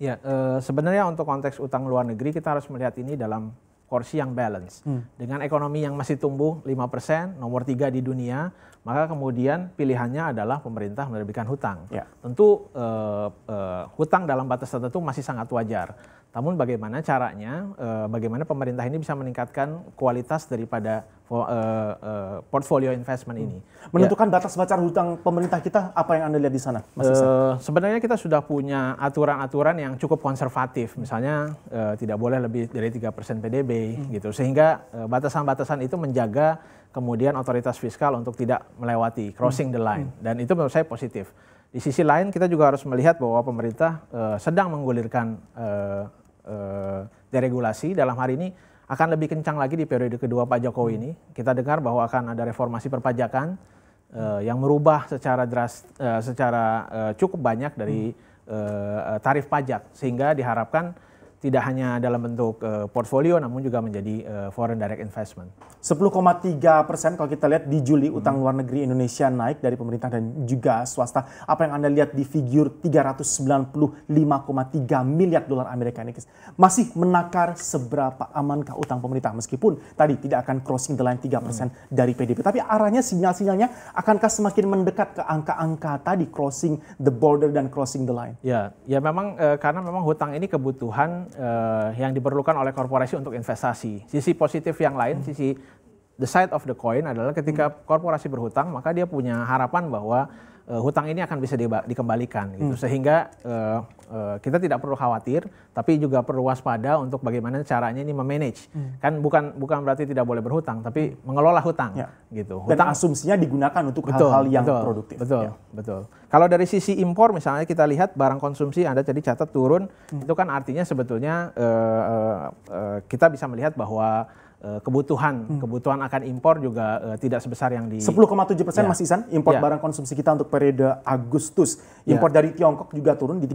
Ya, e, sebenarnya untuk konteks utang luar negeri kita harus melihat ini dalam porsi yang balance. Hmm. Dengan ekonomi yang masih tumbuh 5%, nomor 3 di dunia, maka kemudian pilihannya adalah pemerintah menerbitkan hutang. Ya. Tentu e, e, hutang dalam batas tertentu masih sangat wajar namun bagaimana caranya, eh, bagaimana pemerintah ini bisa meningkatkan kualitas daripada eh, eh, portfolio investment ini. Hmm. Menentukan ya. batas bacaan hutang pemerintah kita, apa yang Anda lihat di sana? Mas uh, sebenarnya kita sudah punya aturan-aturan yang cukup konservatif. Misalnya tidak boleh lebih dari 3% PDB hmm. gitu. Sehingga batasan-batasan itu menjaga kemudian otoritas fiskal untuk tidak melewati hmm. crossing hmm. the line. Hmm. Dan itu menurut saya positif. Di sisi lain kita juga harus melihat bahwa pemerintah uh, sedang menggulirkan uh, Eh, deregulasi dalam hari ini akan lebih kencang lagi di periode kedua Pak Jokowi ini. Kita dengar bahwa akan ada reformasi perpajakan uh, yang merubah secara deras, uh, eh, secara uh, cukup banyak dari uh, tarif pajak sehingga diharapkan tidak hanya dalam bentuk uh, portfolio namun juga menjadi uh, foreign direct investment. 10,3 persen kalau kita lihat di Juli hmm. utang luar negeri Indonesia naik dari pemerintah dan juga swasta. Apa yang Anda lihat di figur 395,3 miliar dolar Amerika ini masih menakar seberapa amankah utang pemerintah meskipun tadi tidak akan crossing the line 3 persen hmm. dari PDB. Tapi arahnya sinyal-sinyalnya akankah semakin mendekat ke angka-angka tadi crossing the border dan crossing the line? Ya, ya memang uh, karena memang hutang ini kebutuhan uh, yang diperlukan oleh korporasi untuk investasi. Sisi positif yang lain, hmm. sisi the side of the coin adalah ketika hmm. korporasi berhutang maka dia punya harapan bahwa uh, hutang ini akan bisa di, dikembalikan gitu hmm. sehingga uh, Eh, kita tidak perlu khawatir, tapi juga perlu waspada untuk bagaimana caranya ini memanage. Hmm. Kan bukan bukan berarti tidak boleh berhutang, tapi hmm. mengelola hutang ya. gitu. Hutang Dan asumsinya digunakan untuk hal-hal yang betul, produktif. Betul, ya. betul. Kalau dari sisi impor misalnya kita lihat barang konsumsi Anda jadi catat turun, hmm. itu kan artinya sebetulnya uh, uh, uh, kita bisa melihat bahwa kebutuhan hmm. kebutuhan akan impor juga uh, tidak sebesar yang di 10,7 persen ya. Mas Isan impor ya. barang konsumsi kita untuk periode Agustus impor ya. dari Tiongkok juga turun di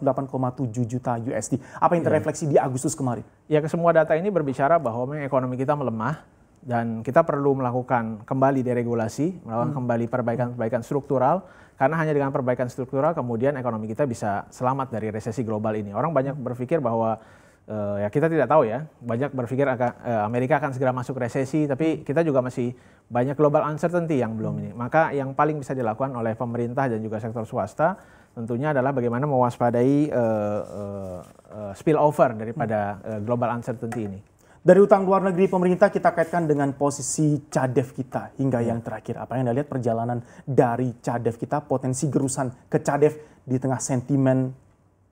58,7 juta USD. Apa yang iya. terefleksi di Agustus kemarin? Ya, semua data ini berbicara bahwa ekonomi kita melemah dan kita perlu melakukan kembali deregulasi, melakukan hmm. kembali perbaikan-perbaikan struktural karena hanya dengan perbaikan struktural kemudian ekonomi kita bisa selamat dari resesi global ini. Orang banyak berpikir bahwa uh, ya kita tidak tahu ya. Banyak berpikir akan, uh, Amerika akan segera masuk resesi, tapi kita juga masih banyak global uncertainty yang belum ini. Maka yang paling bisa dilakukan oleh pemerintah dan juga sektor swasta tentunya adalah bagaimana mewaspadai uh, uh, uh, spillover daripada uh, global uncertainty ini. Dari utang luar negeri pemerintah kita kaitkan dengan posisi cadef kita hingga hmm. yang terakhir. Apa yang Anda lihat perjalanan dari cadef kita, potensi gerusan ke cadef di tengah sentimen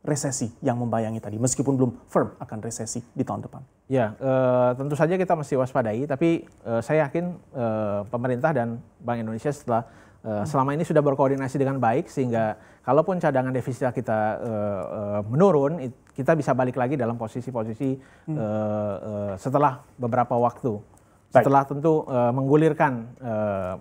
resesi yang membayangi tadi, meskipun belum firm akan resesi di tahun depan. Ya, e, tentu saja kita mesti waspadai, tapi e, saya yakin e, pemerintah dan Bank Indonesia setelah e, selama ini sudah berkoordinasi dengan baik, sehingga kalaupun cadangan devisa kita e, e, menurun, kita bisa balik lagi dalam posisi-posisi hmm. e, e, setelah beberapa waktu. Setelah tentu e, menggulirkan e,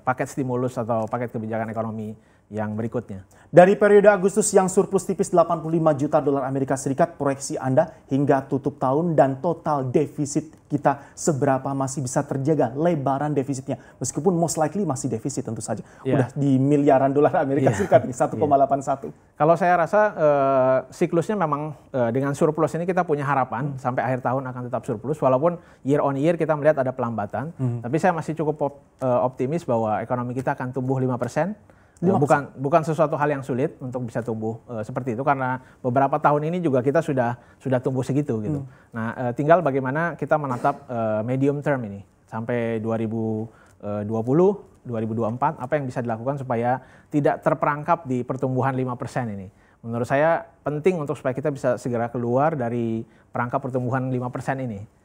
paket stimulus atau paket kebijakan ekonomi yang berikutnya. Dari periode Agustus yang surplus tipis 85 juta dolar Amerika Serikat, proyeksi Anda hingga tutup tahun dan total defisit kita seberapa masih bisa terjaga lebaran defisitnya. Meskipun most likely masih defisit tentu saja. Yeah. Udah di miliaran dolar Amerika yeah. Serikat nih, 1,81. Yeah. Kalau saya rasa uh, siklusnya memang uh, dengan surplus ini kita punya harapan hmm. sampai akhir tahun akan tetap surplus. Walaupun year on year kita melihat ada pelambatan. Hmm. Tapi saya masih cukup eh, optimis bahwa ekonomi kita akan tumbuh 5%. Eh, bukan bukan sesuatu hal yang sulit untuk bisa tumbuh e, seperti itu karena beberapa tahun ini juga kita sudah sudah tumbuh segitu gitu. Hmm. Nah, e, tinggal bagaimana kita menatap e, medium term ini sampai 2020 2024 apa yang bisa dilakukan supaya tidak terperangkap di pertumbuhan 5% ini. Menurut saya penting untuk supaya kita bisa segera keluar dari perangkap pertumbuhan 5% ini